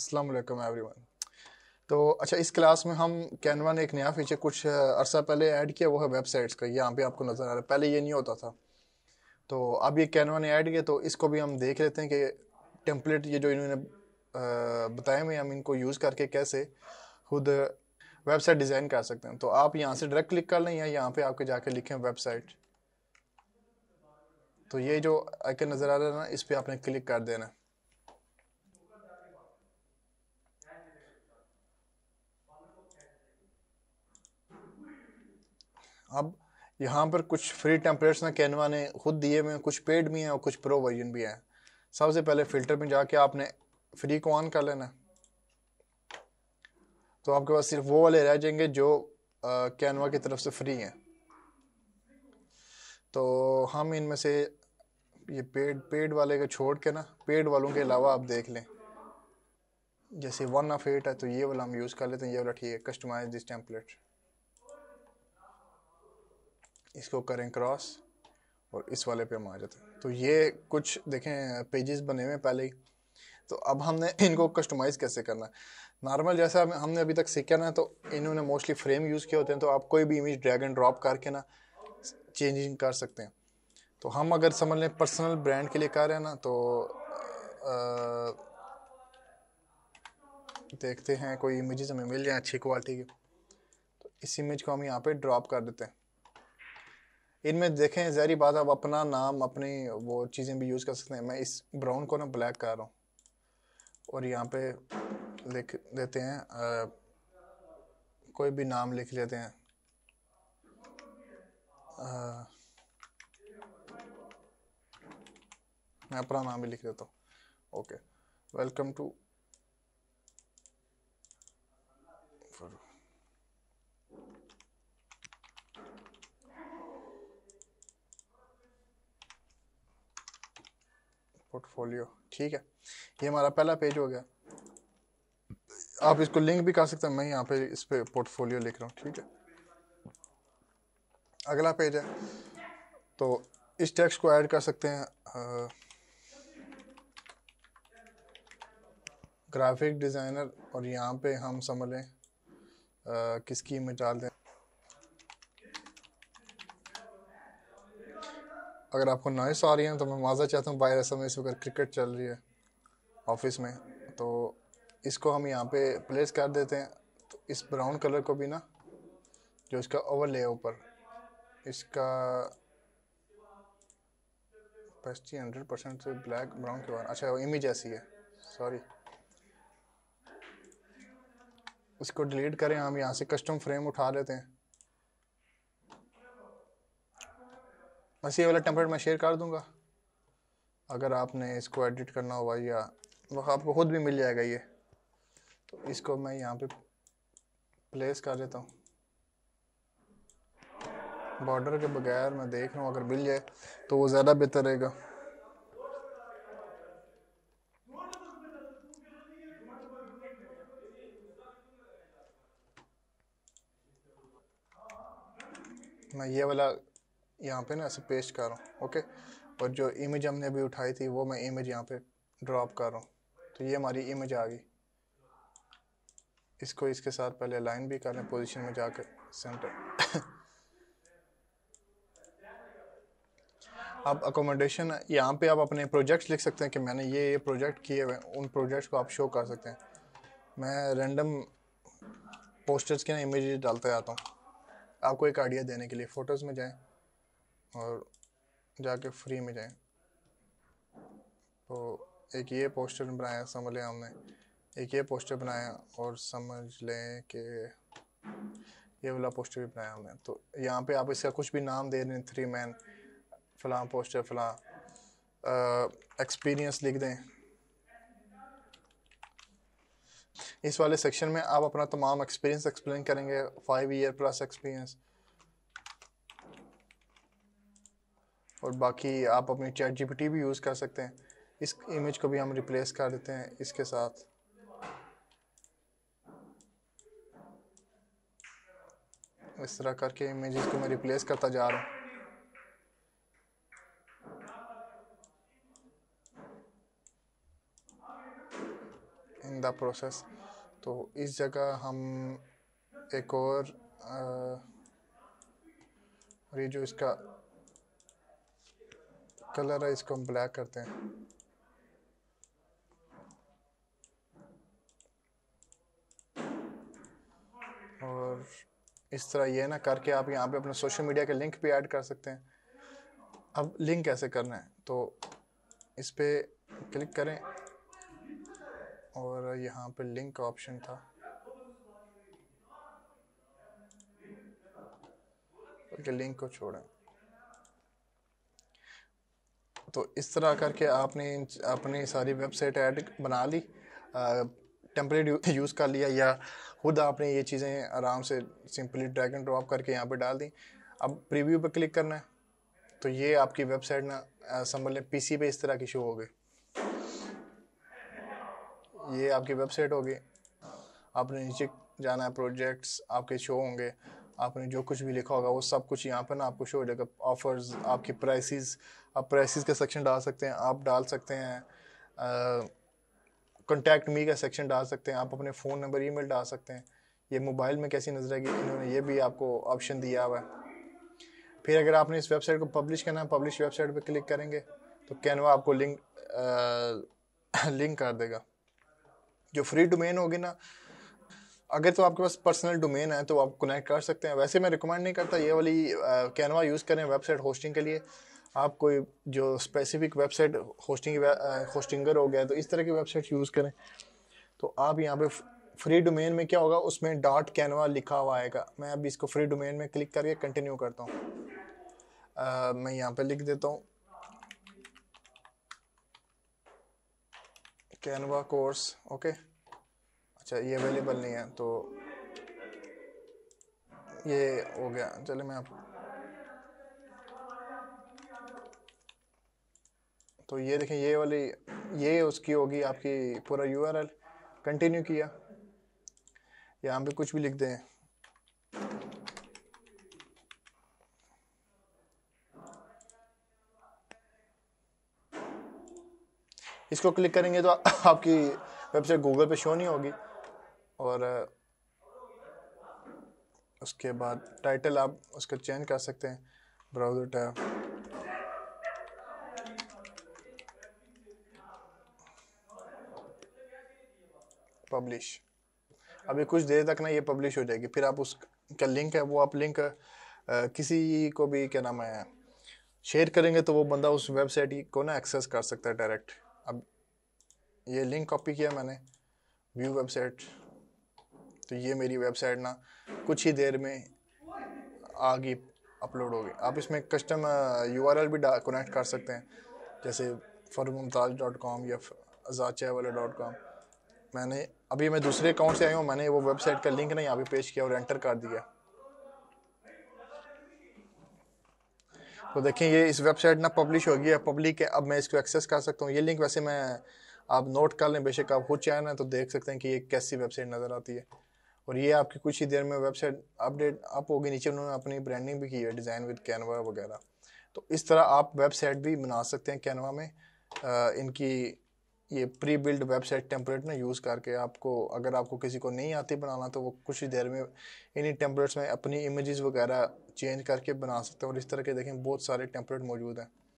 अस्सलाम वालेकुम एवरीवन तो अच्छा इस क्लास में हम कैनवा ने एक नया फीचर कुछ अरसा पहले ऐड किया वो है वेबसाइट्स का यहाँ पे आपको नज़र आ रहा है पहले ये नहीं होता था तो अब ये कैनवा ने ऐड किया तो इसको भी हम देख लेते हैं कि टेम्पलेट ये जो इन्होंने बताए हुए हम इनको यूज़ करके कैसे खुद वेबसाइट डिज़ाइन कर सकते हैं तो आप यहाँ से डायरेक्ट क्लिक कर लें या यहाँ पर आपके जाके लिखें वेबसाइट तो ये जो आइकन नज़र आ रहा है ना इस पर आपने क्लिक कर देना अब यहाँ पर कुछ फ्री टेम्पलेट्स ना कैनवा ने खुद दिए हुए हैं कुछ पेड भी हैं और कुछ प्रो वर्जन भी हैं सबसे पहले फ़िल्टर में जाके आपने फ्री को ऑन कर लेना तो आपके पास सिर्फ वो वाले रह जाएंगे जो कैनवा की तरफ से फ्री हैं तो हम इनमें से ये पेड पेड वाले को छोड़ के ना पेड वालों के अलावा आप देख लें जैसे वन ऑफ एट है तो ये वाला हम यूज़ कर लेते हैं ये वाला ठीक है कस्टमाइज दिस टेम्पलेट इसको करें क्रॉस और इस वाले पे हम आ जाते हैं तो ये कुछ देखें पेजेस बने हुए हैं पहले ही तो अब हमने इनको कस्टमाइज़ कैसे करना है नॉर्मल जैसा हमने अभी तक सीखा ना तो इन्होंने मोस्टली फ्रेम यूज़ किए होते हैं तो आप कोई भी इमेज ड्रैग एंड ड्रॉप करके ना चेंजिंग कर सकते हैं तो हम अगर समझ लें पर्सनल ब्रांड के लिए कर रहे हैं ना तो आ, देखते हैं कोई इमेजेस हमें मिल जाए अच्छी क्वालिटी की तो इस इमेज को हम यहाँ पे ड्रॉप कर देते हैं इनमें देखें जहरी बात आप अपना नाम अपनी वो चीज़ें भी यूज़ कर सकते हैं मैं इस ब्राउन को ना ब्लैक कर रहा हूँ और यहाँ पे लिख देते हैं आ, कोई भी नाम लिख लेते हैं आ, मैं अपना नाम भी लिख लेता हूँ ओके वेलकम टू पोर्टफोलियो ठीक है ये हमारा पहला पेज हो गया आप इसको लिंक भी कर सकते हैं मैं यहाँ पे इस पर पोर्टफोलियो लिख रहा हूँ ठीक है अगला पेज है तो इस टेक्स्ट को ऐड कर सकते हैं ग्राफिक डिज़ाइनर और यहाँ पे हम समझ लें किसकी इमेज डाल दें अगर आपको नॉइस आ रही है तो मैं माजा चाहता हूँ बाहर ऐसा में इस वक्त क्रिकेट चल रही है ऑफिस में तो इसको हम यहाँ पे प्लेस कर देते हैं तो इस ब्राउन कलर को भी ना जो इसका ओवर ले ऊपर इसका पेस्टी हंड्रेड परसेंट से ब्लैक ब्राउन के बाद अच्छा वो इमेज ऐसी है सॉरी इसको डिलीट करें हम यहाँ से कस्टम फ्रेम उठा लेते हैं बस ये वाला टेम्पलेट मैं शेयर कर दूंगा अगर आपने इसको एडिट करना हुआ या वह आपको खुद भी मिल जाएगा ये तो इसको मैं यहाँ पे प्लेस कर देता हूँ बॉर्डर के बगैर मैं देख रहा हूँ अगर मिल जाए तो वो ज़्यादा बेहतर रहेगा मैं ये वाला यहाँ पे ना ऐसे पेस्ट कर रहा हूँ ओके और जो इमेज हमने अभी उठाई थी वो मैं इमेज यहाँ पे ड्रॉप कर रहा हूँ तो ये हमारी इमेज आ गई इसको इसके साथ पहले लाइन भी कर लें पोजिशन में जाकर सेंटर आप अकोमोडेशन यहाँ पे आप अपने प्रोजेक्ट्स लिख सकते हैं कि मैंने ये ये प्रोजेक्ट किए हुए उन प्रोजेक्ट्स को आप शो कर सकते हैं मैं रैंडम पोस्टर्स के ना इमेज डालते जाता हूँ आपको एक आइडिया देने के लिए फ़ोटोज़ में जाएँ और जाके फ्री में जाएं तो एक ये पोस्टर बनाया समझ लें हमने एक ये पोस्टर बनाया और समझ लें कि ये वाला पोस्टर भी बनाया हमने तो यहाँ पे आप इसका कुछ भी नाम दे दें थ्री मैन फलां पोस्टर फलां एक्सपीरियंस लिख दें इस वाले सेक्शन में आप अपना तमाम एक्सपीरियंस एक्सप्लेन करेंगे फाइव ईयर प्लस एक्सपीरियंस और बाकी आप अपनी चैट जी भी यूज़ कर सकते हैं इस इमेज को भी हम रिप्लेस कर देते हैं इसके साथ इस तरह करके इमेजेस को मैं रिप्लेस करता जा रहा हूँ इन द प्रोसेस तो इस जगह हम एक और आ, और ये जो इसका कलर है इसको हम ब्लैक करते हैं और इस तरह ये ना करके आप यहाँ पे अपने सोशल मीडिया के लिंक भी ऐड कर सकते हैं अब लिंक कैसे करना है तो इस पर क्लिक करें और यहाँ पे लिंक का ऑप्शन था लिंक तो को छोड़ें तो इस तरह करके आपने अपनी सारी वेबसाइट ऐड बना ली टेम्परेट यूज़ कर लिया या खुद आपने ये चीज़ें आराम से सिंपली ड्रैग एंड ड्रॉप करके यहाँ पे डाल दी अब प्रीव्यू पे क्लिक करना है तो ये आपकी वेबसाइट ना संभल लें पी पे इस तरह की शो हो गई ये आपकी वेबसाइट होगी आपने नीचे जाना है प्रोजेक्ट्स आपके शो होंगे आपने जो कुछ भी लिखा होगा वो सब कुछ यहाँ पर ना आपको शो हो जाएगा ऑफर्स आपकी प्राइसेस आप प्राइसेस का सेक्शन डाल सकते हैं आप डाल सकते हैं कॉन्टैक्ट मी का सेक्शन डाल सकते हैं आप अपने फ़ोन नंबर ई डाल सकते हैं ये मोबाइल में कैसी नज़र आएगी इन्होंने ये भी आपको ऑप्शन दिया हुआ है फिर अगर आपने इस वेबसाइट को पब्लिश करना है पब्लिश वेबसाइट पर क्लिक करेंगे तो कैनवा आपको लिंक आ, लिंक कर देगा जो फ्री डोमेन होगी ना अगर तो आपके पास पर्सनल डोमेन है तो आप कनेक्ट कर सकते हैं वैसे मैं रिकमेंड नहीं करता ये वाली कैनवा यूज़ करें वेबसाइट होस्टिंग के लिए आप कोई जो स्पेसिफिक वेबसाइट होस्टिंग होस्टिंगर हो गया तो इस तरह की वेबसाइट यूज़ करें तो आप यहाँ पे फ्री डोमेन में क्या होगा उसमें डॉट कैनवा लिखा हुआ आएगा मैं अभी इसको फ्री डोमेन में क्लिक करके कंटिन्यू करता हूँ मैं यहाँ पे लिख देता हूँ कैनवा कोर्स ओके अच्छा ये अवेलेबल नहीं है तो ये हो गया चले मैं आप तो ये देखें ये वाली ये उसकी होगी आपकी पूरा यू आर एल कंटिन्यू किया यहाँ पे कुछ भी लिख दें इसको क्लिक करेंगे तो आपकी वेबसाइट गूगल पे शो नहीं होगी और उसके बाद टाइटल आप उसका चेंज कर सकते हैं ब्राउज़र टैब पब्लिश अभी कुछ देर तक ना ये पब्लिश हो जाएगी फिर आप उसका लिंक है वो आप लिंक आ, किसी को भी क्या नाम है शेयर करेंगे तो वो बंदा उस वेबसाइट को ना एक्सेस कर सकता है डायरेक्ट अब ये लिंक कॉपी किया मैंने व्यू वेबसाइट तो ये मेरी वेबसाइट ना कुछ ही देर में आगे अपलोड होगी आप इसमें कस्टम यू भी कनेक्ट कर सकते हैं जैसे फरमताज मुमताज डॉट कॉम या अजाचा वाला डॉट कॉम मैंने अभी मैं दूसरे अकाउंट से आई हूँ मैंने वो वेबसाइट का लिंक ना यहाँ पे पेश किया और एंटर कर दिया तो देखें ये इस वेबसाइट ना पब्लिश हो है पब्लिक है अब मैं इसको एक्सेस कर सकता हूँ ये लिंक वैसे मैं आप नोट कर लें बेशक आप हो चाहें ना तो देख सकते हैं कि ये कैसी वेबसाइट नज़र आती है और ये आपकी कुछ ही देर में वेबसाइट अपडेट अप होगी नीचे उन्होंने अपनी ब्रांडिंग भी की है डिज़ाइन विद कैनवा वगैरह तो इस तरह आप वेबसाइट भी बना सकते हैं कैनवा में आ, इनकी ये प्री बिल्ड वेबसाइट टेम्पलेट ना यूज़ करके आपको अगर आपको किसी को नहीं आती बनाना तो वो कुछ ही देर में इन्हीं टेम्पलेट्स में अपनी इमेजेस वगैरह चेंज करके बना सकते हैं और इस तरह के देखें बहुत सारे टेम्पलेट मौजूद हैं